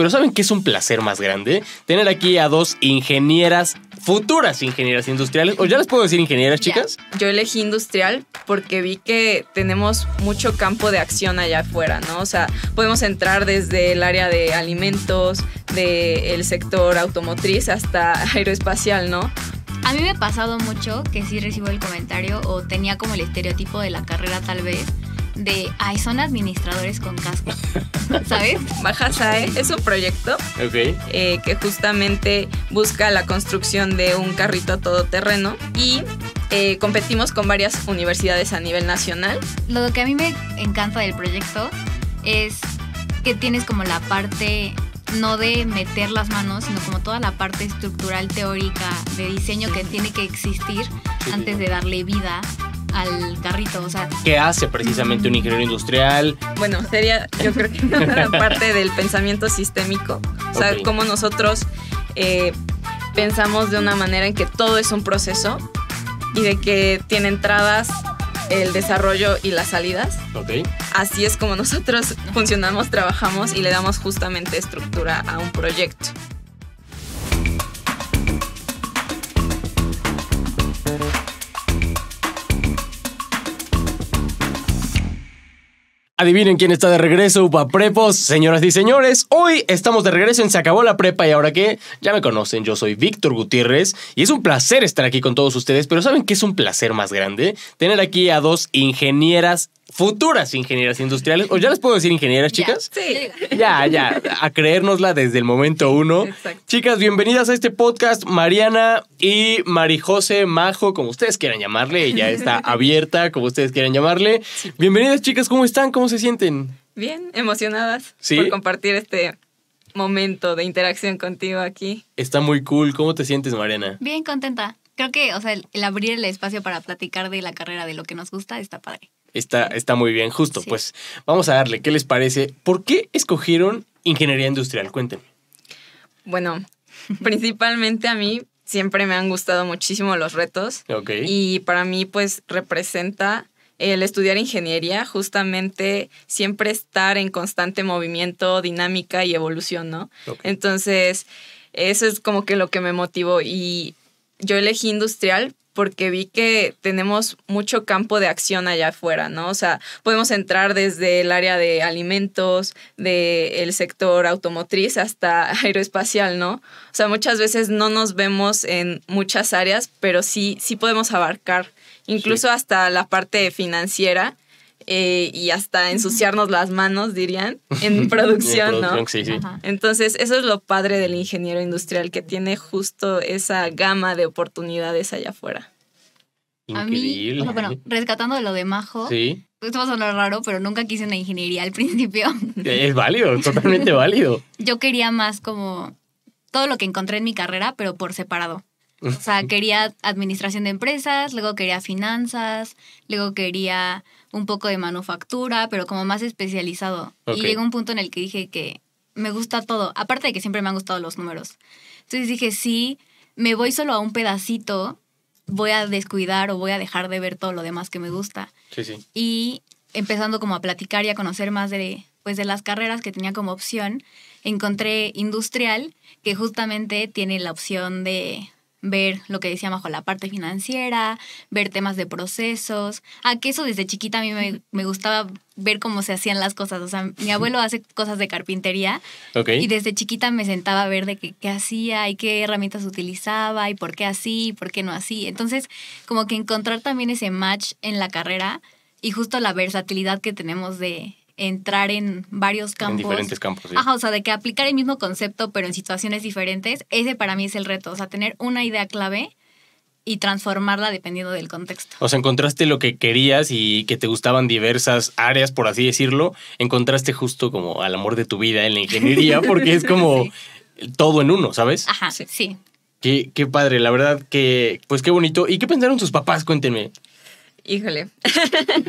Pero ¿saben qué es un placer más grande? Tener aquí a dos ingenieras, futuras ingenieras industriales, o ya les puedo decir ingenieras, chicas. Yo elegí industrial porque vi que tenemos mucho campo de acción allá afuera, ¿no? O sea, podemos entrar desde el área de alimentos, del sector automotriz hasta aeroespacial, ¿no? A mí me ha pasado mucho que sí recibo el comentario o tenía como el estereotipo de la carrera tal vez de, ay, son administradores con casco, ¿sabes? Baja SAE ¿eh? es un proyecto eh, que justamente busca la construcción de un carrito todoterreno y eh, competimos con varias universidades a nivel nacional. Lo que a mí me encanta del proyecto es que tienes como la parte no de meter las manos, sino como toda la parte estructural teórica de diseño que tiene que existir antes de darle vida al carrito, o sea. ¿Qué hace precisamente un ingeniero industrial? Bueno, sería yo creo que una parte del pensamiento sistémico, o sea, como nosotros eh, pensamos de una manera en que todo es un proceso y de que tiene entradas, el desarrollo y las salidas. Okay. Así es como nosotros funcionamos, trabajamos y le damos justamente estructura a un proyecto. Adivinen quién está de regreso, UPA Prepos, señoras y señores. Hoy estamos de regreso en Se acabó la prepa y ahora qué. ya me conocen, yo soy Víctor Gutiérrez y es un placer estar aquí con todos ustedes, pero ¿saben qué es un placer más grande? Tener aquí a dos ingenieras futuras ingenieras industriales, o ya les puedo decir ingenieras, chicas. Ya, sí. Ya, ya, a creérnosla desde el momento uno. Chicas, bienvenidas a este podcast, Mariana y Marijose Majo, como ustedes quieran llamarle, ella está abierta, como ustedes quieran llamarle. Bienvenidas, chicas, ¿cómo están? ¿Cómo se sienten? Bien, emocionadas por compartir este momento de interacción contigo aquí. Está muy cool. ¿Cómo te sientes, Mariana? Bien contenta. Creo que, o sea, el, abrir el espacio para platicar de la carrera, de lo que nos gusta, está padre. Está, está muy bien, justo. Pues vamos a darle, ¿qué les parece? ¿Por qué escogieron ingeniería industrial? Cuéntenme. Bueno, principalmente a mí siempre me han gustado muchísimo los retos. Y para mí, pues, representa el estudiar ingeniería, justamente siempre estar en constante movimiento, dinámica y evolución, ¿no? Entonces, eso es como que lo que me motivó y yo elegí industrial porque vi que tenemos mucho campo de acción allá afuera, ¿no? O sea, podemos entrar desde el área de alimentos, del sector automotriz hasta aeroespacial, ¿no? O sea, muchas veces no nos vemos en muchas áreas, pero sí, sí podemos abarcar incluso hasta la parte financiera. Eh, y hasta ensuciarnos las manos, dirían, en producción, ¿no? Entonces, eso es lo padre del ingeniero industrial, que tiene justo esa gama de oportunidades allá afuera. A mí, bueno, rescatando lo de Majo, ¿Sí? esto va a sonar raro, pero nunca quise una ingeniería al principio. Es válido, totalmente válido. Yo quería más como todo lo que encontré en mi carrera, pero por separado. O sea, quería administración de empresas, luego quería finanzas, luego quería un poco de manufactura, pero como más especializado. Y llegó un punto en el que dije que me gusta todo, aparte de que siempre me han gustado los números. Entonces dije, sí, me voy solo a un pedacito, voy a descuidar o voy a dejar de ver todo lo demás que me gusta. Sí, sí. Y empezando como a platicar y a conocer más de, pues, de las carreras que tenía como opción, encontré industrial, que justamente tiene la opción de ver lo que decía bajo la parte financiera, ver temas de procesos. a ah, que eso desde chiquita a mí me, gustaba ver cómo se hacían las cosas. O sea, mi abuelo hace cosas de carpintería y desde chiquita me sentaba a ver de qué, qué hacía y qué herramientas utilizaba y por qué así y por qué no así. Entonces, como que encontrar también ese match en la carrera y justo la versatilidad que tenemos de entrar en varios campos. En diferentes campos, Ajá, o sea, de que aplicar el mismo concepto, pero en situaciones diferentes, ese para mí es el reto. O sea, tener una idea clave y transformarla dependiendo del contexto. O sea, encontraste lo que querías y que te gustaban diversas áreas, por así decirlo. Encontraste justo como al amor de tu vida en la ingeniería, porque es como todo en uno, ¿sabes? Ajá, sí. Qué, qué, padre, la verdad que, pues qué bonito. ¿Y qué pensaron sus papás? Cuéntenme. Híjole.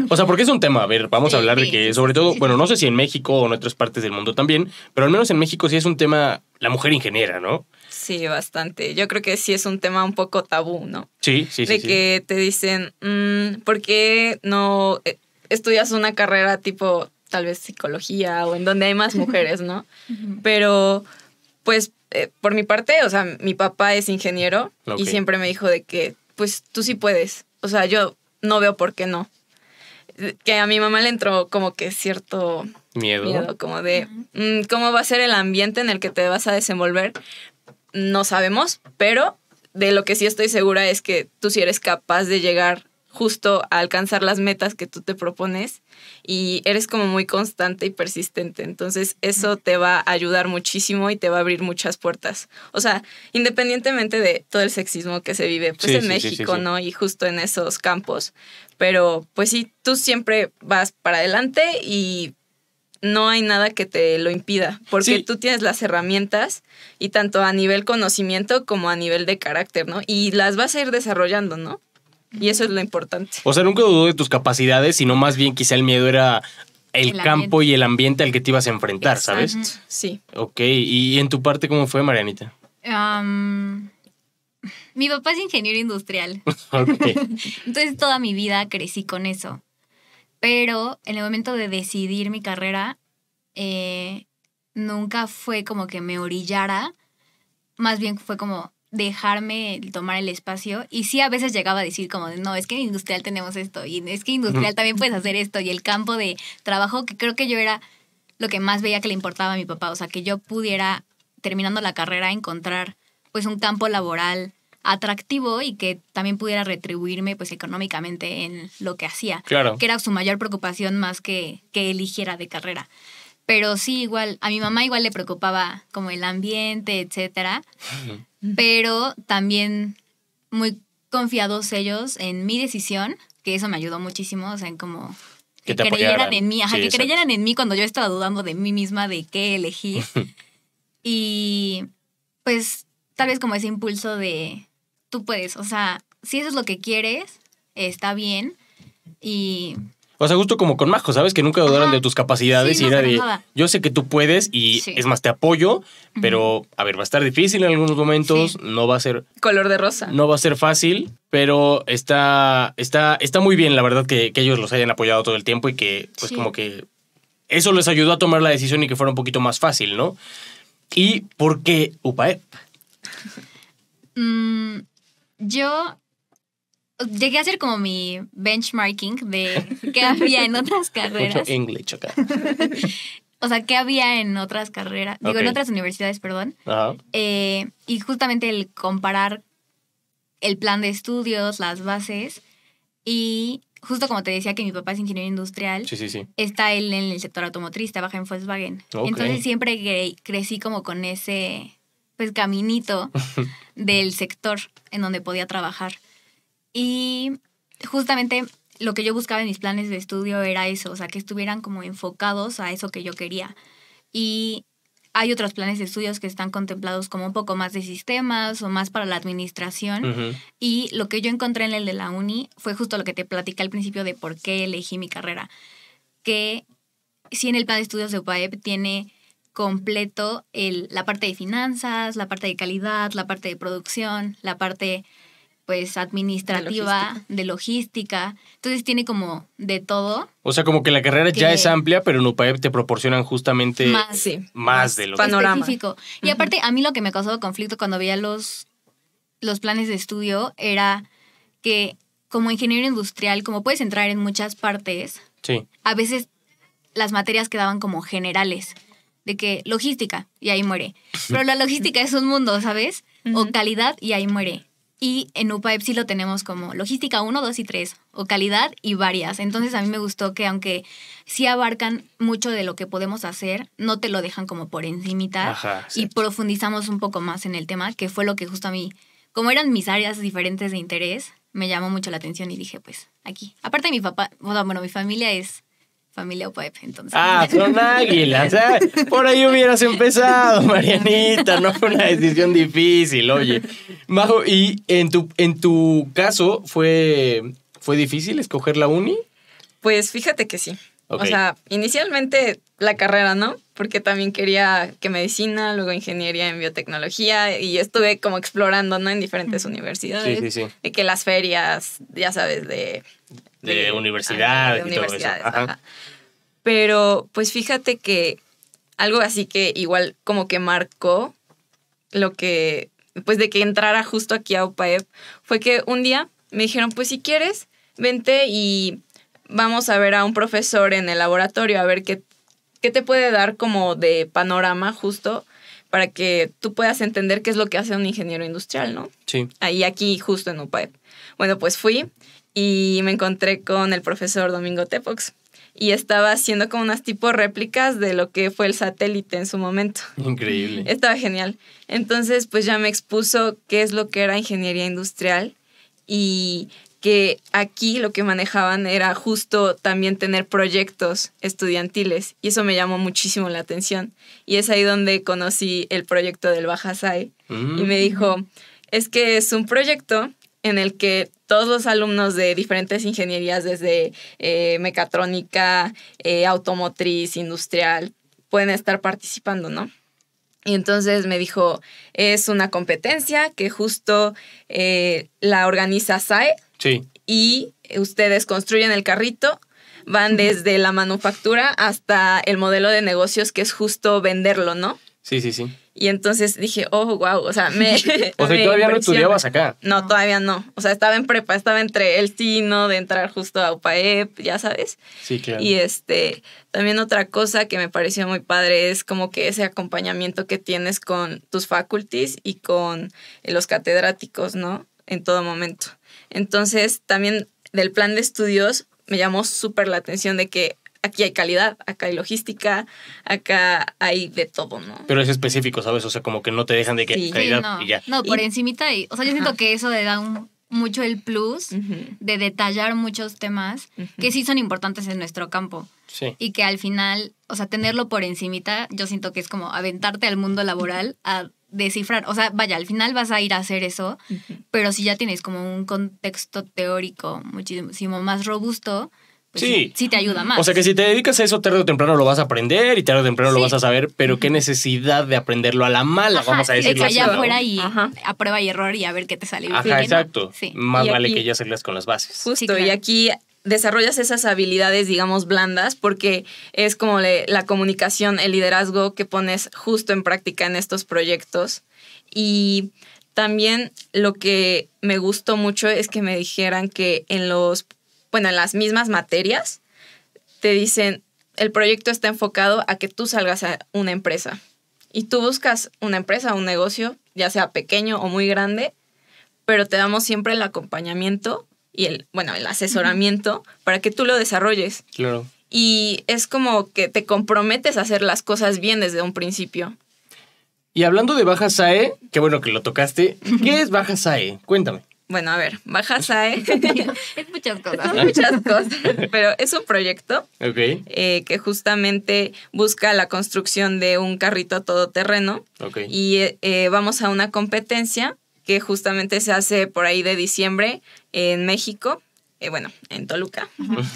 O sea, porque es un tema. A ver, vamos a hablar de que, sobre todo, bueno, no sé si en México o en otras partes del mundo también, pero al menos en México sí es un tema, la mujer ingeniera, ¿no? Sí, bastante. Yo creo que sí es un tema un poco tabú, ¿no? Sí, sí, de sí. De que te dicen, mm, ¿por qué no eh, estudias una carrera tipo tal vez psicología o en donde hay más mujeres, ¿no? Pero, pues, eh, por mi parte, o sea, mi papá es ingeniero y siempre me dijo de que, pues, tú sí puedes. O sea, yo no veo por qué no. Que a mi mamá le entró como que cierto miedo, miedo como de mm, cómo va a ser el ambiente en el que te vas a desenvolver. No sabemos, pero de lo que sí estoy segura es que tú sí eres capaz de llegar justo a alcanzar las metas que tú te propones y eres como muy constante y persistente. Entonces eso te va a ayudar muchísimo y te va a abrir muchas puertas. O sea, independientemente de todo el sexismo que se vive pues en México, ¿no? Y justo en esos campos. Pero pues sí, tú siempre vas para adelante y no hay nada que te lo impida, porque tú tienes las herramientas y tanto a nivel conocimiento como a nivel de carácter, ¿no? Y las vas a ir desarrollando, ¿no? Y eso es lo importante. O sea, nunca dudó de tus capacidades, sino más bien quizá el miedo era el, campo y el ambiente al que te ibas a enfrentar, ¿sabes? Sí. Ok, ¿y en tu parte cómo fue, Marianita? mi papá es ingeniero industrial. Entonces toda mi vida crecí con eso. Pero en el momento de decidir mi carrera, eh, nunca fue como que me orillara. Más bien fue como, dejarme tomar el espacio y sí a veces llegaba a decir como, no, es que en industrial tenemos esto y es que industrial también puedes hacer esto y el campo de trabajo que creo que yo era lo que más veía que le importaba a mi papá, o sea, que yo pudiera terminando la carrera encontrar pues un campo laboral atractivo y que también pudiera retribuirme pues económicamente en lo que hacía, que era su mayor preocupación más que que eligiera de carrera. Pero sí, igual, a mi mamá igual le preocupaba como el ambiente, etcétera. Pero también muy confiados ellos en mi decisión, que eso me ayudó muchísimo, o sea, en como que, creyeran en mí, ajá, que creyeran en mí cuando yo estaba dudando de mí misma de qué elegir. y pues tal vez como ese impulso de tú puedes, o sea, si eso es lo que quieres, está bien y o sea, justo como con Majo, ¿sabes? Que nunca dudaron de tus capacidades y era de, yo sé que tú puedes y es más, te apoyo, pero a ver, va a estar difícil en algunos momentos, no va a ser... Color de rosa. No va a ser fácil, pero está, está, está muy bien, la verdad, que, ellos los hayan apoyado todo el tiempo y que, pues como que eso les ayudó a tomar la decisión y que fuera un poquito más fácil, ¿no? ¿Y por qué UPAEP? Mm, yo llegué a hacer como mi benchmarking de qué había en otras carreras. Mucho English acá. o sea, qué había en otras carreras, digo, en otras universidades, perdón. Eh, y justamente el comparar el plan de estudios, las bases y justo como te decía que mi papá es ingeniero industrial, sí, sí, sí. está él en el sector automotriz, trabaja en Volkswagen. Entonces siempre crecí como con ese pues caminito del sector en donde podía trabajar. Y justamente lo que yo buscaba en mis planes de estudio era eso, o sea, que estuvieran como enfocados a eso que yo quería. Y hay otros planes de estudios que están contemplados como un poco más de sistemas o más para la administración. Y lo que yo encontré en el de la uni fue justo lo que te platicé al principio de por qué elegí mi carrera. Que si en el plan de estudios de UPAEP tiene completo el, la parte de finanzas, la parte de calidad, la parte de producción, la parte pues administrativa, de logística. Entonces tiene como de todo. O sea, como que la carrera ya es amplia, pero en UPAEP te proporcionan justamente más, de lo panorama. específico. Y aparte, a mí lo que me causó conflicto cuando veía los, los planes de estudio era que como ingeniero industrial, como puedes entrar en muchas partes, sí. a veces las materias quedaban como generales, de que logística, y ahí muere. Pero la logística es un mundo, ¿sabes? O calidad, y ahí muere. Y en Upa lo tenemos como logística 1, 2 y 3, o calidad y varias. Entonces a mí me gustó que aunque sí abarcan mucho de lo que podemos hacer, no te lo dejan como por encimita y profundizamos un poco más en el tema, que fue lo que justo a mí, como eran mis áreas diferentes de interés, me llamó mucho la atención y dije, pues aquí. Aparte mi papá, bueno, mi familia es familia Opep, entonces. Ah, son águilas. Por ahí hubieras empezado, Marianita. No fue una decisión difícil, oye. Majo, ¿y en tu, en tu caso fue, fue difícil escoger la uni? Pues fíjate que sí. O sea, inicialmente la carrera, ¿no? porque también quería que medicina, luego ingeniería en biotecnología y estuve como explorando, ¿no? En diferentes universidades. Sí, sí, sí. que las ferias, ya sabes, de... De, universidad. universidades, todo eso. Pero pues fíjate que algo así que igual como que marcó lo que, pues de que entrara justo aquí a UPAEP, e, fue que un día me dijeron, pues si quieres, vente y vamos a ver a un profesor en el laboratorio a ver qué ¿Qué te puede dar como de panorama justo para que tú puedas entender qué es lo que hace un ingeniero industrial, ¿no? Sí. Ahí aquí justo en UPAE. Bueno, pues fui y me encontré con el profesor Domingo Tepox y estaba haciendo como unas tipo réplicas de lo que fue el satélite en su momento. Increíble. Estaba genial. Entonces, pues ya me expuso qué es lo que era ingeniería industrial y que aquí lo que manejaban era justo también tener proyectos estudiantiles y eso me llamó muchísimo la atención. Y es ahí donde conocí el proyecto del Baja SAE. y me mm. dijo, es que es un proyecto en el que todos los alumnos de diferentes ingenierías, desde eh, mecatrónica, eh, automotriz, industrial, pueden estar participando, ¿no? Y entonces me dijo, es una competencia que justo eh, la organiza SAE, Sí. Y ustedes construyen el carrito, van desde la manufactura hasta el modelo de negocios que es justo venderlo, ¿no? Sí, sí, sí. Y entonces dije, oh, wow, o sea, me... o sea, todavía no estudiabas acá. No, todavía no. O sea, estaba en prepa, estaba entre el sino de entrar justo a UPAEP, ya sabes. Sí, claro. Y este, también otra cosa que me pareció muy padre es como que ese acompañamiento que tienes con tus faculties y con los catedráticos, ¿no? En todo momento. Entonces, también del plan de estudios me llamó súper la atención de que aquí hay calidad, acá hay logística, acá hay de todo, ¿no? Pero es específico, ¿sabes? O sea, como que no te dejan de que calidad y ya. No, por encimita, o sea, yo siento que eso le da mucho el plus de detallar muchos temas que sí son importantes en nuestro campo. Sí. Y que al final, o sea, tenerlo por encimita, yo siento que es como aventarte al mundo laboral a decifrar, O sea, vaya, al final vas a ir a hacer eso, pero si ya tienes como un contexto teórico muchísimo más robusto, pues sí. te ayuda más. O sea que si te dedicas a eso, tarde o temprano lo vas a aprender y tarde o temprano lo vas a saber, pero qué necesidad de aprenderlo a la mala, vamos a decirlo así. ya fuera y a prueba y error y a ver qué te sale. Ajá, exacto. Más vale que ya salgas con las bases. Justo, y aquí desarrollas esas habilidades, digamos, blandas, porque es como la comunicación, el liderazgo que pones justo en práctica en estos proyectos. Y también lo que me gustó mucho es que me dijeran que en los, bueno, en las mismas materias, te dicen, el proyecto está enfocado a que tú salgas a una empresa. Y tú buscas una empresa, un negocio, ya sea pequeño o muy grande, pero te damos siempre el acompañamiento y el, bueno, el asesoramiento para que tú lo desarrolles. Claro. Y es como que te comprometes a hacer las cosas bien desde un principio. Y hablando de Baja SAE, qué bueno que lo tocaste, ¿qué es Baja SAE? Cuéntame. Bueno, a ver, Baja SAE. es muchas cosas. muchas cosas, pero es un proyecto eh, que justamente busca la construcción de un carrito todoterreno. Y eh, eh, vamos a una competencia que justamente se hace por ahí de diciembre en México, eh, bueno, en Toluca.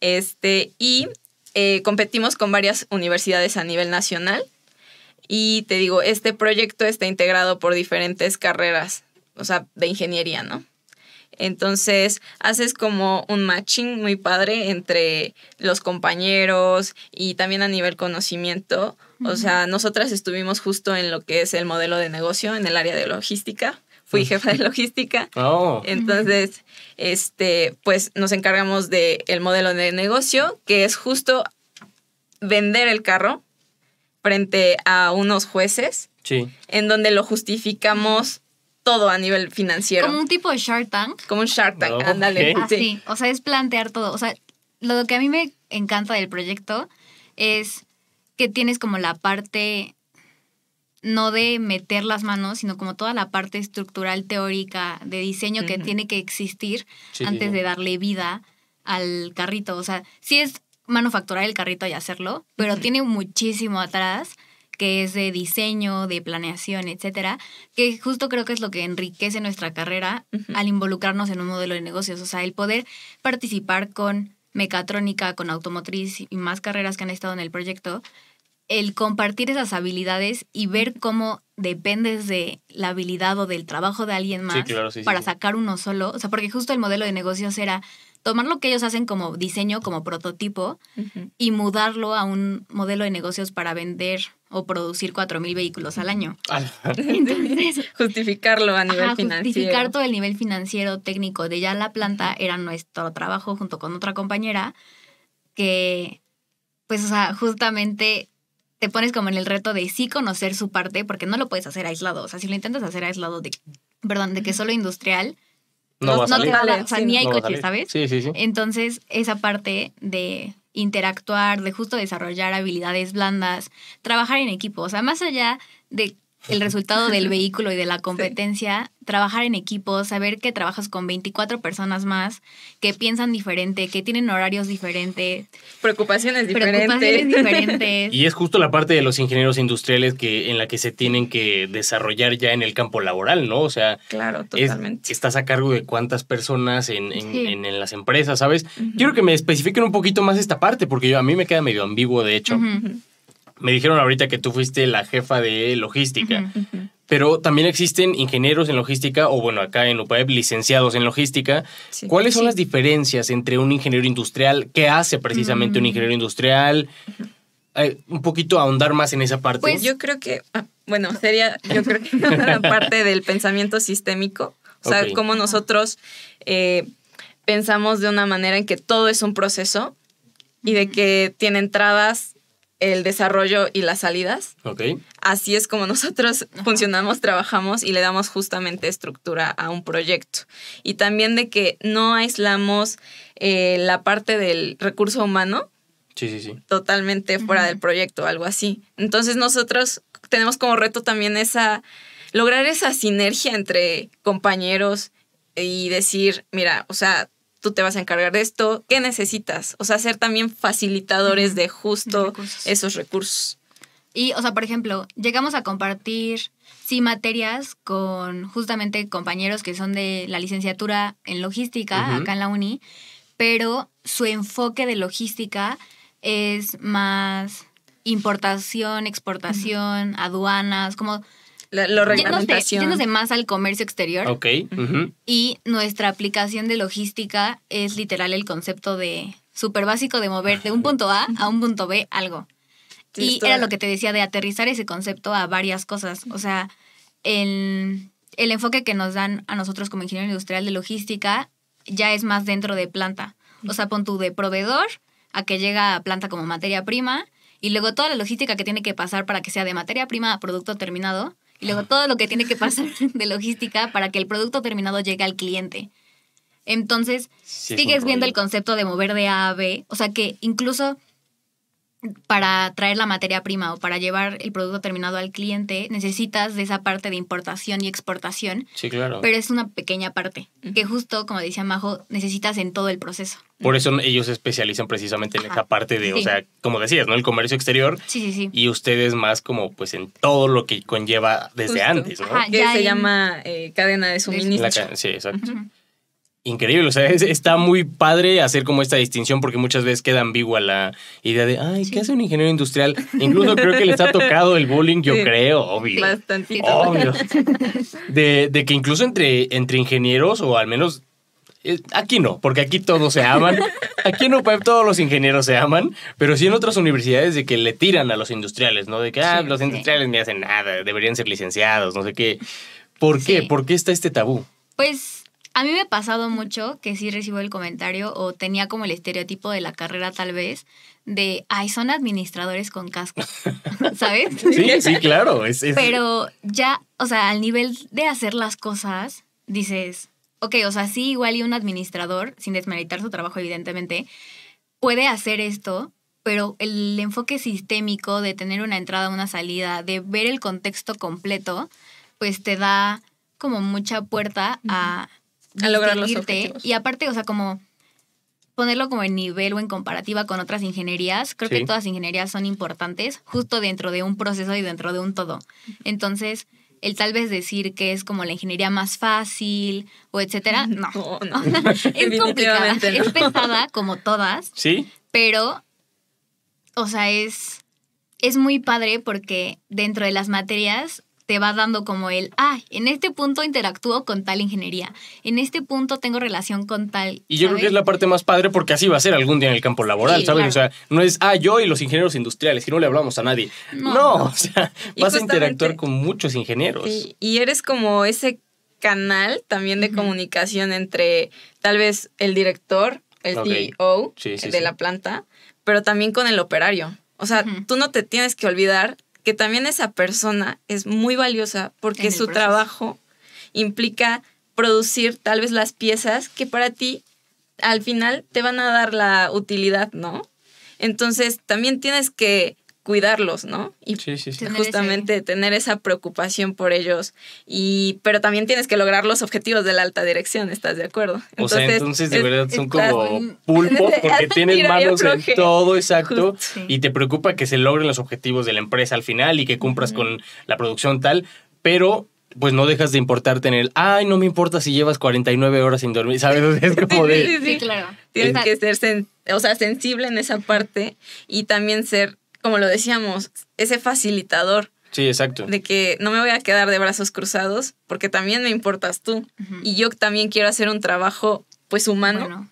este, y eh, competimos con varias universidades a nivel nacional. Y te digo, este proyecto está integrado por diferentes carreras, o sea, de ingeniería, ¿no? Entonces haces como un matching muy padre entre los compañeros y también a nivel conocimiento. O sea, nosotras estuvimos justo en lo que es el modelo de negocio en el área de logística. Fui jefa de logística. Oh. Entonces, este, pues nos encargamos del el modelo de negocio, que es justo vender el carro frente a unos jueces. Sí. En donde lo justificamos todo a nivel financiero. Como un tipo de Shark Tank. Como un Shark Tank, ándale. sí o sea, es plantear todo. O sea, lo que a mí me encanta del proyecto es que tienes como la parte no de meter las manos, sino como toda la parte estructural teórica de diseño que tiene que existir antes de darle vida al carrito. O sea, sí es manufacturar el carrito y hacerlo, pero tiene muchísimo atrás que es de diseño, de planeación, etcétera, que justo creo que es lo que enriquece nuestra carrera al involucrarnos en un modelo de negocios. O sea, el poder participar con mecatrónica, con automotriz y más carreras que han estado en el proyecto, el compartir esas habilidades y ver cómo dependes de la habilidad o del trabajo de alguien más para sacar uno solo. O sea, porque justo el modelo de negocios era tomar lo que ellos hacen como diseño, como prototipo y mudarlo a un modelo de negocios para vender o producir 4.000 vehículos al año. justificarlo a nivel financiero. Justificar todo el nivel financiero técnico de ya la planta era nuestro trabajo junto con otra compañera que, pues, o sea, justamente te pones como en el reto de sí conocer su parte porque no lo puedes hacer aislado. O sea, si lo intentas hacer aislado de, perdón, de que solo industrial, no, te va a, o sea, ni hay coches, ¿sabes? Sí, sí, sí. Entonces, esa parte de interactuar, de justo desarrollar habilidades blandas, trabajar en equipo. O sea, más allá de el resultado del vehículo y de la competencia, trabajar en equipo, saber que trabajas con 24 personas más, que piensan diferente, que tienen horarios diferentes. Preocupaciones diferentes. Y es justo la parte de los ingenieros industriales que, en la que se tienen que desarrollar ya en el campo laboral, ¿no? O sea, claro, totalmente. estás a cargo de cuántas personas en, en, las empresas, ¿sabes? Quiero que me especifiquen un poquito más esta parte, porque yo, a mí me queda medio ambiguo, de hecho me dijeron ahorita que tú fuiste la jefa de logística. Pero también existen ingenieros en logística, o bueno, acá en UPAEP, licenciados en logística. ¿Cuáles son las diferencias entre un ingeniero industrial? ¿Qué hace precisamente un mm. ingeniero industrial? Eh, un poquito ahondar más en esa parte. Pues yo creo que, ah, bueno, sería, yo creo que una parte del pensamiento sistémico. O sea, cómo nosotros eh, pensamos de una manera en que todo es un proceso y de que tiene entradas, el desarrollo y las salidas. Ok. Así es como nosotros funcionamos, trabajamos y le damos justamente estructura a un proyecto. Y también de que no aislamos eh, la parte del recurso humano. Sí, Totalmente fuera del proyecto, algo así. Entonces nosotros tenemos como reto también esa, lograr esa sinergia entre compañeros y decir, mira, o sea, tú te vas a encargar de esto, ¿qué necesitas? O sea, ser también facilitadores de justo esos recursos. Y, o sea, por ejemplo, llegamos a compartir, sí, materias con justamente compañeros que son de la licenciatura en logística, acá en la uni, pero su enfoque de logística es más importación, exportación, aduanas, como la, reglamentación. Yéndose, más al comercio exterior. Ok. Y nuestra aplicación de logística es literal el concepto de súper básico de mover de un punto A a un punto B algo. y era lo que te decía de aterrizar ese concepto a varias cosas. O sea, el, el enfoque que nos dan a nosotros como ingeniero industrial de logística ya es más dentro de planta. O sea, pon tú de proveedor a que llega a planta como materia prima y luego toda la logística que tiene que pasar para que sea de materia prima a producto terminado y luego todo lo que tiene que pasar de logística para que el producto terminado llegue al cliente. Entonces, sigues viendo el concepto de mover de A a B, o sea que incluso para traer la materia prima o para llevar el producto terminado al cliente, necesitas de esa parte de importación y exportación. Sí, claro. Pero es una pequeña parte, que justo, como decía Majo, necesitas en todo el proceso. Por eso ellos se especializan precisamente en esa parte de, o sea, como decías, ¿no? El comercio exterior. Sí, sí, sí. Y ustedes más como, pues, en todo lo que conlleva desde antes, ¿no? que se llama eh, cadena de suministro. sí, exacto increíble. O sea, está muy padre hacer como esta distinción porque muchas veces queda ambigua la idea de, ay, ¿qué hace un ingeniero industrial? Incluso creo que les ha tocado el bullying, yo creo, obvio. Bastantito. Obvio. De, que incluso entre, entre ingenieros, o al menos eh, aquí no, porque aquí todos se aman. Aquí no, pues, todos los ingenieros se aman, pero sí en otras universidades de que le tiran a los industriales, ¿no? De que, ah, los industriales ni hacen nada, deberían ser licenciados, no sé qué. ¿Por qué? ¿Por qué está este tabú? Pues a mí me ha pasado mucho que sí recibo el comentario o tenía como el estereotipo de la carrera tal vez de, ay, son administradores con casco, ¿sabes? Sí, sí, claro. Es, Pero ya, o sea, al nivel de hacer las cosas, dices, ok, o sea, sí, igual y un administrador, sin desmeritar su trabajo, evidentemente, puede hacer esto, pero el enfoque sistémico de tener una entrada, una salida, de ver el contexto completo, pues te da como mucha puerta a a lograr los objetivos. Y aparte, o sea, como ponerlo como en nivel o en comparativa con otras ingenierías, creo que todas ingenierías son importantes justo dentro de un proceso y dentro de un todo. Entonces, el tal vez decir que es como la ingeniería más fácil o etcétera, no. no, es complicada, es pesada como todas. Sí. Pero, o sea, es, es muy padre porque dentro de las materias te va dando como el, ah, en este punto interactúo con tal ingeniería, en este punto tengo relación con tal. Y yo creo que es la parte más padre porque así va a ser algún día en el campo laboral, ¿sabes? O sea, no es, ah, yo y los ingenieros industriales, y no le hablamos a nadie. No, o sea, vas a interactuar con muchos ingenieros. y eres como ese canal también de comunicación entre tal vez el director, el CEO de la planta, pero también con el operario. O sea, tú no te tienes que olvidar que también esa persona es muy valiosa porque su trabajo implica producir tal vez las piezas que para ti al final te van a dar la utilidad, ¿no? Entonces también tienes que cuidarlos, ¿no? Y justamente tener esa preocupación por ellos. Y, pero también tienes que lograr los objetivos de la alta dirección, ¿estás de acuerdo? o sea, entonces de verdad son como pulpos porque tienen manos en todo, exacto. y te preocupa que se logren los objetivos de la empresa al final y que cumplas con la producción tal, pero pues no dejas de importarte en el, ay, no me importa si llevas 49 horas sin dormir, ¿sabes? Es Sí, sí, claro. Tienes que ser, o sea, sensible en esa parte y también ser como lo decíamos, ese facilitador. Sí, exacto. De que no me voy a quedar de brazos cruzados porque también me importas tú y yo también quiero hacer un trabajo pues humano.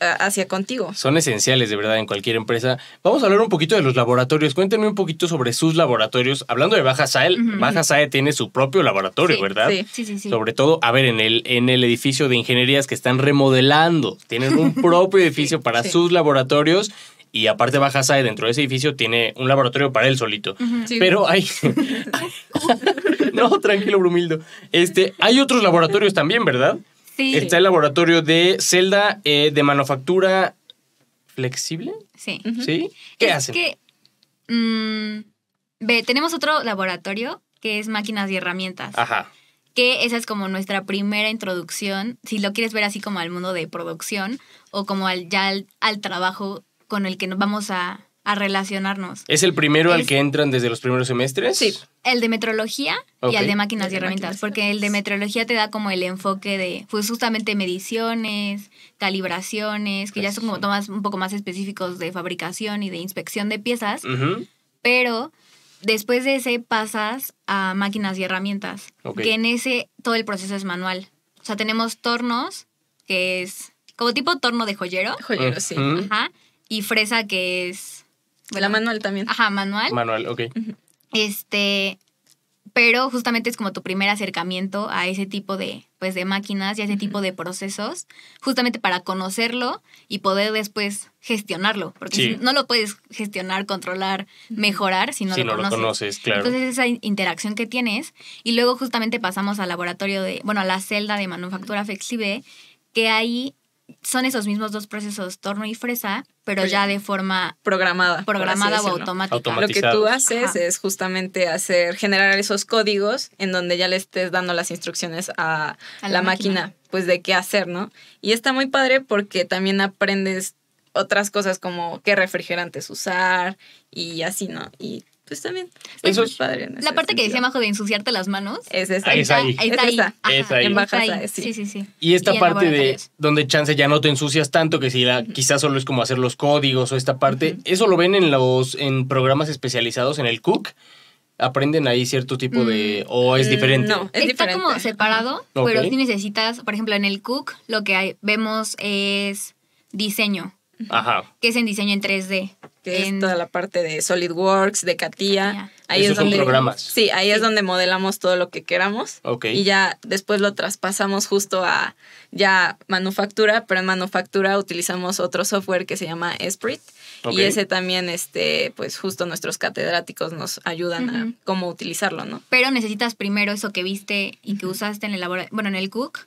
hacia contigo. Son esenciales, de verdad, en cualquier empresa. Vamos a hablar un poquito de los laboratorios. Cuéntenme un poquito sobre sus laboratorios. Hablando de Baja SAE, Baja SAE tiene su propio laboratorio, ¿verdad? Sí. sí, sí, Sobre todo, a ver, en el, en el edificio de ingenierías que están remodelando, tienen un propio edificio para sus laboratorios y aparte Baja SAE, dentro de ese edificio tiene un laboratorio para él solito. Pero hay... no, tranquilo, Brumildo. Este, hay otros laboratorios también, ¿verdad? Sí. Está el laboratorio de celda eh, de manufactura flexible. Sí. ¿Qué hacen? Que, mm, ve, tenemos otro laboratorio que es máquinas y herramientas. Ajá que esa es como nuestra primera introducción, si lo quieres ver así como al mundo de producción o como al, ya al trabajo con el que nos vamos a, a relacionarnos. ¿Es el primero al que entran desde los primeros semestres? Sí, el de metrología y el de máquinas y herramientas, porque el de metrología te da como el enfoque de, pues justamente mediciones, calibraciones, que ya son como tomas un poco más específicos de fabricación y de inspección de piezas, pero después de ese pasas a máquinas y herramientas, que en ese todo el proceso es manual. O sea, tenemos tornos, que es como tipo torno de joyero. Joyero, sí. Ajá y fresa que es... la manual también. Ajá, manual. Manual, ok. Este, pero justamente es como tu primer acercamiento a ese tipo de, pues, de máquinas y a ese tipo de procesos, justamente para conocerlo y poder después gestionarlo, porque no lo puedes gestionar, controlar, mejorar si no, lo, conoces. Entonces esa interacción que tienes y luego justamente pasamos al laboratorio de, bueno, a la celda de manufactura flexible, que ahí son esos mismos dos procesos, torno y fresa, pero ya de forma programada, programada o automática. Lo que tú haces es justamente hacer generar esos códigos en donde ya le estés dando las instrucciones a, la, máquina. máquina, pues de qué hacer, ¿no? Y está muy padre porque también aprendes otras cosas como qué refrigerantes usar y así, ¿no? Y pues también. es la parte que decía Majo de ensuciarte las manos. Es esa. ahí. está ahí. ahí. Sí. sí, Y esta parte de donde chance ya no te ensucias tanto, que si quizás solo es como hacer los códigos o esta parte, eso lo ven en los en programas especializados en el Cook. ¿Aprenden ahí cierto tipo de... Mm. o es mm, diferente? No, es está como separado, pero si necesitas, por ejemplo, en el Cook lo que vemos es diseño, Ajá. que es en diseño en 3D que es toda la parte de SolidWorks, de CATIA. Ahí es donde, programas. Sí, ahí es donde modelamos todo lo que queramos. Y ya después lo traspasamos justo a ya manufactura, pero en manufactura utilizamos otro software que se llama Esprit. Y ese también, este, pues justo nuestros catedráticos nos ayudan a cómo utilizarlo, ¿no? Pero necesitas primero eso que viste y que usaste en el laboratorio, bueno, en el cook,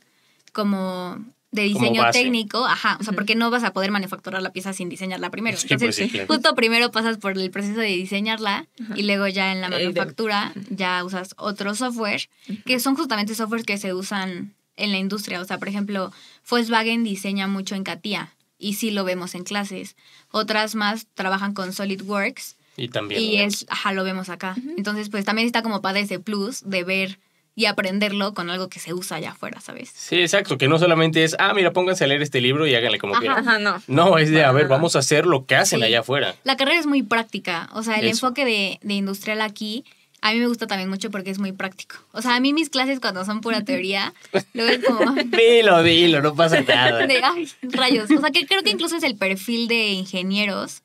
como de diseño técnico, ajá, o sea, porque no vas a poder manufacturar la pieza sin diseñarla primero. Entonces, justo primero pasas por el proceso de diseñarla y luego ya en la eh, manufactura ya usas otro software, que son justamente softwares que se usan en la industria, o sea, por ejemplo, Volkswagen diseña mucho en CATIA y sí lo vemos en clases. Otras más trabajan con SolidWorks y también y es, ajá, lo vemos acá. Entonces, pues también está como para ese plus de ver y aprenderlo con algo que se usa allá afuera, ¿sabes? Sí, exacto, que no solamente es, ah, mira, pónganse a leer este libro y háganle como quieran. Ajá, no. No, es de, a ver, vamos a hacer lo que hacen allá afuera. La carrera es muy práctica, o sea, el enfoque de, industrial aquí a mí me gusta también mucho porque es muy práctico. O sea, a mí mis clases cuando son pura teoría, luego es como... dilo, dilo, no pasa nada. ay, rayos. O sea, que creo que incluso es el perfil de ingenieros,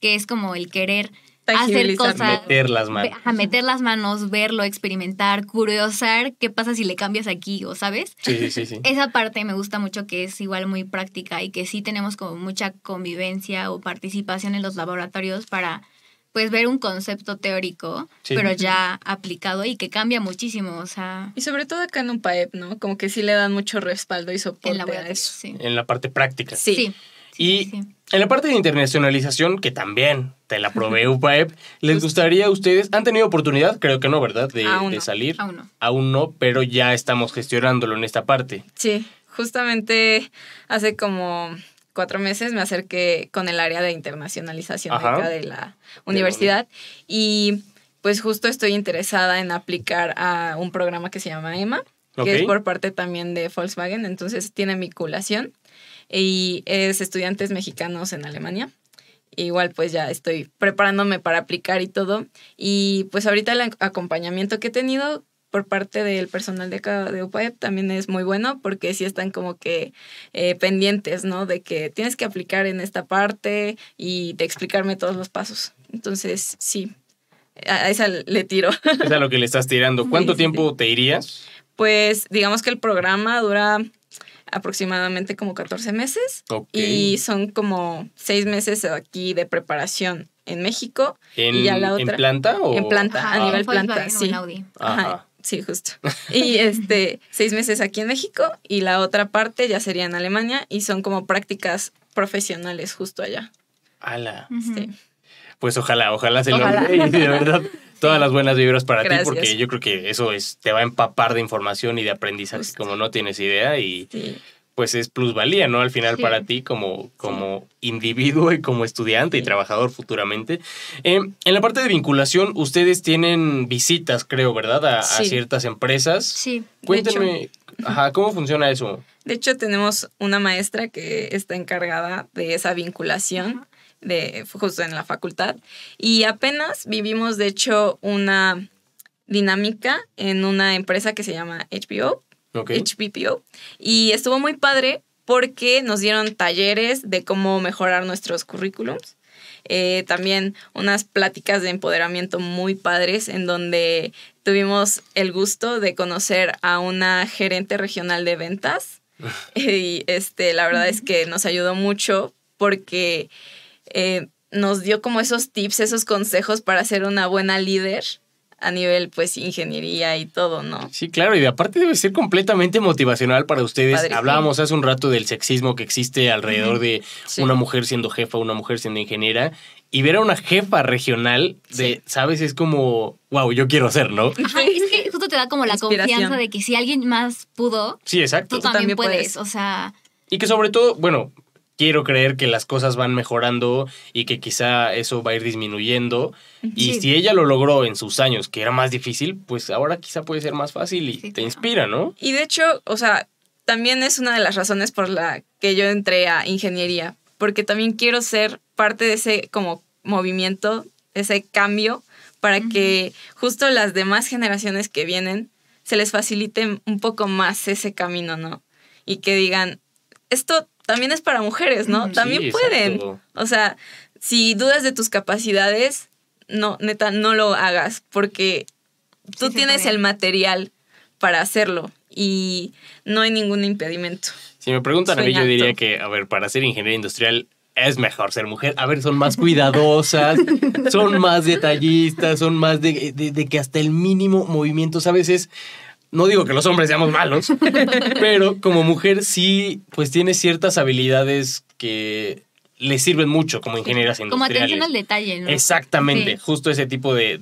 que es como el querer hacer cosas, las A meter las manos, verlo, experimentar, curiosar qué pasa si le cambias aquí o sabes. Sí, sí, sí, Esa parte me gusta mucho que es igual muy práctica y que sí tenemos como mucha convivencia o participación en los laboratorios para pues ver un concepto teórico, pero ya aplicado y que cambia muchísimo, o sea... Y sobre todo acá en un PAEP, ¿no? Como que sí le dan mucho respaldo y soporte en la, a eso. En la parte práctica. Sí. Y en la parte de internacionalización, que también te la provee UPAEP, ¿les gustaría a ustedes? ¿Han tenido oportunidad? Creo que no, ¿verdad? De, salir. Aún no. Aún no, pero ya estamos gestionándolo en esta parte. Sí, justamente hace como cuatro meses me acerqué con el área de internacionalización de acá de la universidad y pues justo estoy interesada en aplicar a un programa que se llama EMA, que es por parte también de Volkswagen, entonces tiene mi vinculación y es estudiantes mexicanos en Alemania. Igual pues ya estoy preparándome para aplicar y todo. Y pues ahorita el acompañamiento que he tenido por parte del personal de acá de UPAEP también es muy bueno porque sí están como que eh, pendientes, ¿no? De que tienes que aplicar en esta parte y de explicarme todos los pasos. Entonces, sí, a esa le tiro. Es a lo que le estás tirando. ¿Cuánto tiempo te irías? Pues digamos que el programa dura aproximadamente como 14 meses y son como 6 meses aquí de preparación en México ¿En, la otra planta o en planta a nivel planta sí sí justo y este seis meses aquí en México y la otra parte ya sería en Alemania y son como prácticas profesionales justo allá pues ojalá ojalá se de verdad todas las buenas vibras para ti, porque yo creo que eso es, te va a empapar de información y de aprendizaje como no tienes idea y pues es plusvalía, ¿no? Al final para ti como, como individuo y como estudiante y trabajador futuramente. Em, en la parte de vinculación, ustedes tienen visitas, creo, ¿verdad? A, ciertas empresas. Sí. Cuéntenme, ajá, ¿cómo funciona eso? De hecho, tenemos una maestra que está encargada de esa vinculación de, justo en la facultad. Y apenas vivimos, de hecho, una dinámica en una empresa que se llama HBO. Y estuvo muy padre porque nos dieron talleres de cómo mejorar nuestros currículums. Eh, también unas pláticas de empoderamiento muy padres en donde tuvimos el gusto de conocer a una gerente regional de ventas. y este, la verdad es que nos ayudó mucho porque eh, nos dio como esos tips, esos consejos para ser una buena líder a nivel pues ingeniería y todo, ¿no? Sí, claro, y aparte debe ser completamente motivacional para ustedes. Hablábamos hace un rato del sexismo que existe alrededor de una mujer siendo jefa, una mujer siendo ingeniera, y ver a una jefa regional ¿sabes? Es como, wow, yo quiero ser, ¿no? es que justo te da como la confianza de que si alguien más pudo, tú, también, puedes, o sea... Y que sobre todo, bueno, quiero creer que las cosas van mejorando y que quizá eso va a ir disminuyendo. Y si ella lo logró en sus años, que era más difícil, pues ahora quizá puede ser más fácil y te inspira, ¿no? Y de hecho, o sea, también es una de las razones por la que yo entré a ingeniería, porque también quiero ser parte de ese como movimiento, ese cambio, para que justo las demás generaciones que vienen se les facilite un poco más ese camino, ¿no? Y que digan, esto también es para mujeres, ¿no? También pueden. O sea, si dudas de tus capacidades, no, neta, no lo hagas porque tú tienes el material para hacerlo y no hay ningún impedimento. Si me preguntan a mí, yo diría que, a ver, para ser ingeniero industrial es mejor ser mujer. A ver, son más cuidadosas, son más detallistas, son más de, que hasta el mínimo movimiento, a veces no digo que los hombres seamos malos, pero como mujer sí, pues tiene ciertas habilidades que le sirven mucho como ingenieras industriales. Como atención al detalle, ¿no? Exactamente, justo ese tipo de,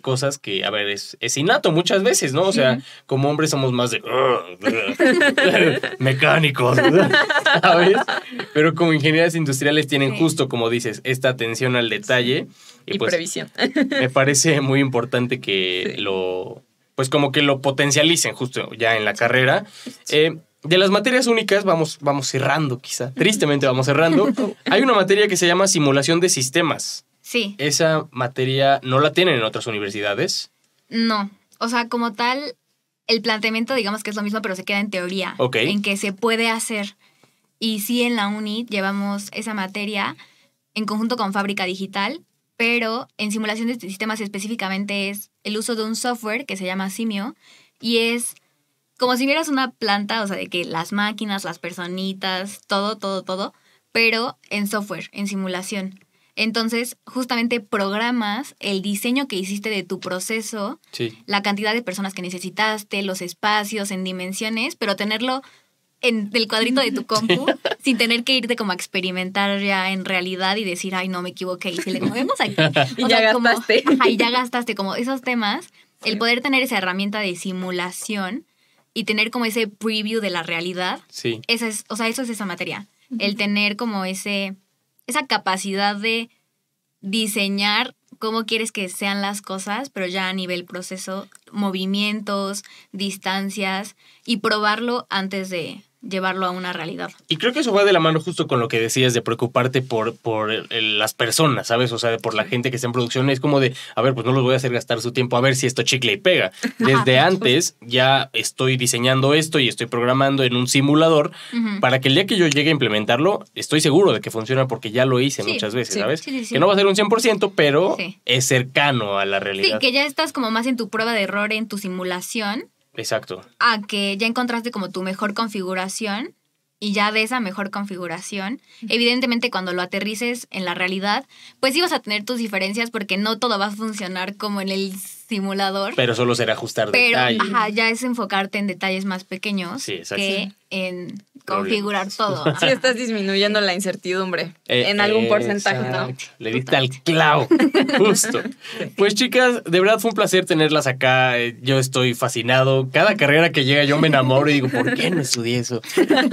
cosas que, a ver, es, es, innato muchas veces, ¿no? O sea, como hombres somos más de mecánicos, ¿sabes? Pero como ingenieras industriales tienen justo, como dices, esta atención al detalle. Y, pues, previsión. me parece muy importante que lo pues como que lo potencialicen justo ya en la carrera. Eh, de las materias únicas, vamos, vamos cerrando quizá, tristemente vamos cerrando. Hay una materia que se llama simulación de sistemas. Sí. ¿Esa materia no la tienen en otras universidades? No. O sea, como tal, el planteamiento digamos que es lo mismo, pero se queda en teoría. Ok. En que se puede hacer. Y sí, en la UNIT llevamos esa materia en conjunto con Fábrica Digital pero en simulación de sistemas específicamente es el uso de un software que se llama Simio y es como si vieras una planta, o sea, de que las máquinas, las personitas, todo, todo, todo, pero en software, en simulación. Entonces, justamente programas el diseño que hiciste de tu proceso, la cantidad de personas que necesitaste, los espacios en dimensiones, pero tenerlo en el cuadrito de tu compu sin tener que irte como a experimentar ya en realidad y decir, ay, no, me equivoqué, y si le movemos aquí. ya gastaste. Como, ya gastaste como esos temas, el poder tener esa herramienta de simulación y tener como ese preview de la realidad. Sí. es, o sea, eso es esa materia. El tener como ese, esa capacidad de diseñar cómo quieres que sean las cosas, pero ya a nivel proceso, movimientos, distancias y probarlo antes de, llevarlo a una realidad. Y creo que eso va de la mano justo con lo que decías de preocuparte por, por las personas, ¿sabes? O sea, por la gente que está en producción. Es como de, a ver, pues no los voy a hacer gastar su tiempo a ver si esto chicle y pega. Desde antes ya estoy diseñando esto y estoy programando en un simulador para que el día que yo llegue a implementarlo, estoy seguro de que funciona porque ya lo hice muchas veces, ¿sabes? que no va a ser un 100%, pero es cercano a la realidad. Sí, que ya estás como más en tu prueba de error, en tu simulación Exacto. A que ya encontraste como tu mejor configuración y ya de esa mejor configuración, evidentemente cuando lo aterrices en la realidad, pues ibas a tener tus diferencias porque no todo va a funcionar como en el pero solo será ajustar detalles. Ajá, ya es enfocarte en detalles más pequeños que en configurar todo. Sí, estás disminuyendo la incertidumbre eh, en algún eh, porcentaje. ¿no? Le diste al clavo, justo. Pues chicas, de verdad fue un placer tenerlas acá. Eh, yo estoy fascinado. Cada carrera que llega yo me enamoro y digo, ¿por qué no estudié eso?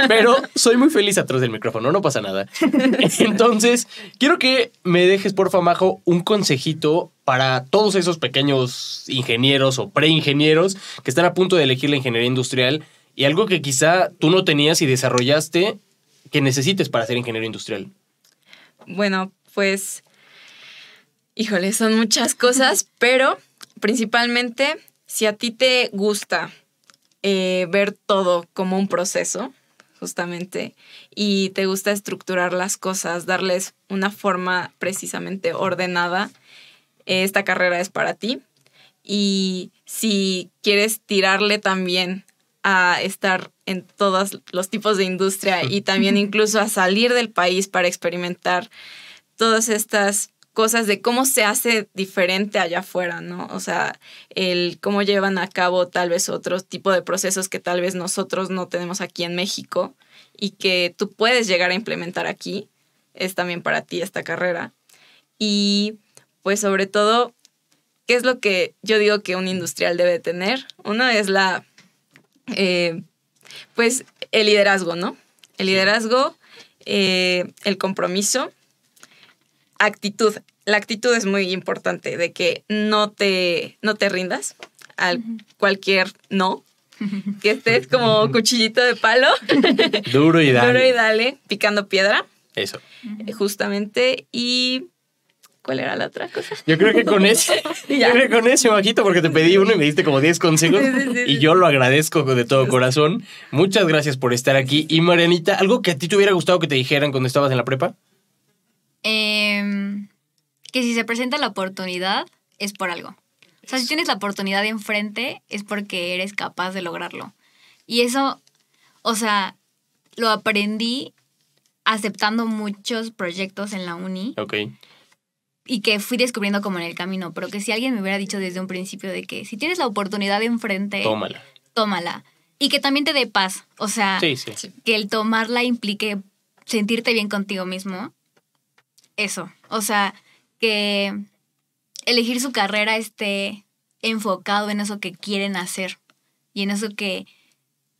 Pero soy muy feliz atrás del micrófono, no pasa nada. Entonces, quiero que me dejes, por favor, un consejito para todos esos pequeños ingenieros o preingenieros que están a punto de elegir la ingeniería industrial y algo que quizá tú no tenías y desarrollaste que necesites para ser ingeniero industrial? Bueno, pues, híjole, son muchas cosas, pero principalmente si a ti te gusta eh, ver todo como un proceso, justamente, y te gusta estructurar las cosas, darles una forma precisamente ordenada, esta carrera es para ti. Y si quieres tirarle también a estar en todos los tipos de industria y también incluso a salir del país para experimentar todas estas cosas de cómo se hace diferente allá afuera, ¿no? O sea, el cómo llevan a cabo tal vez otro tipo de procesos que tal vez nosotros no tenemos aquí en México y que tú puedes llegar a implementar aquí, es también para ti esta carrera. Y pues sobre todo, ¿qué es lo que yo digo que un industrial debe tener? Uno es la, eh, pues el liderazgo, ¿no? El liderazgo, eh, el compromiso, actitud. La actitud es muy importante, de que no te, no te rindas al cualquier no, que estés como cuchillito de palo. Duro y dale. Duro y dale, picando piedra. Eso. Justamente. Y era la otra cosa? Yo creo que con eso yo creo que con eso bajito, porque te pedí uno y me diste como 10 consejos. y yo lo agradezco de todo corazón. Muchas gracias por estar aquí. Y Marianita, ¿algo que a ti te hubiera gustado que te dijeran cuando estabas en la prepa? Em, que si se presenta la oportunidad, es por algo. O sea, si tienes la oportunidad de enfrente, es porque eres capaz de lograrlo. Y eso, o sea, lo aprendí aceptando muchos proyectos en la uni. Ok y que fui descubriendo como en el camino, pero que si alguien me hubiera dicho desde un principio de que si tienes la oportunidad de enfrente, tómala. Tómala. Y que también te dé paz, o sea, que el tomarla implique sentirte bien contigo mismo. Eso, o sea, que elegir su carrera esté enfocado en eso que quieren hacer y en eso que,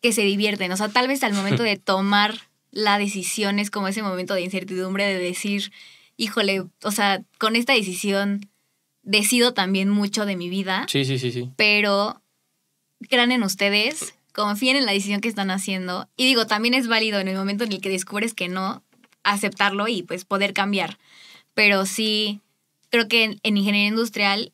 que se divierten. O sea, tal vez al momento de tomar la decisión es como ese momento de incertidumbre de decir, híjole, o sea, con esta decisión decido también mucho de mi vida. Sí, sí, sí, sí. Pero crean en ustedes, confíen en la decisión que están haciendo. Y digo, también es válido en el momento en el que descubres que no, aceptarlo y pues poder cambiar. Pero sí, creo que en, ingeniería industrial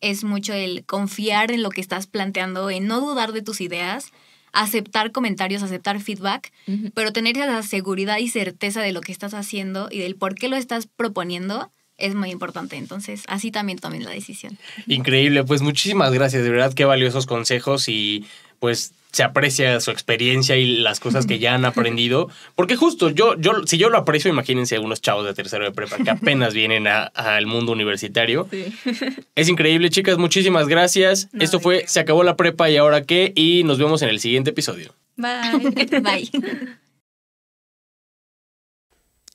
es mucho el confiar en lo que estás planteando, en no dudar de tus ideas aceptar comentarios, aceptar feedback, pero tener esa seguridad y certeza de lo que estás haciendo y del por qué lo estás proponiendo es muy importante. Entonces, así también tomen la decisión. Increíble, pues muchísimas gracias, de verdad, qué valiosos consejos y pues se aprecia su experiencia y las cosas que ya han aprendido. Porque justo yo, yo si yo lo aprecio, imagínense unos chavos de tercero de prepa que apenas vienen al mundo universitario. Es increíble, chicas. Muchísimas gracias. Esto fue Se acabó la prepa y ahora qué. Y nos vemos en el siguiente episodio. Bye. Bye.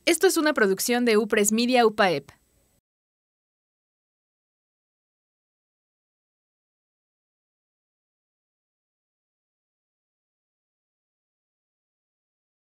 Esto es una producción de UPRES Media UPAEP.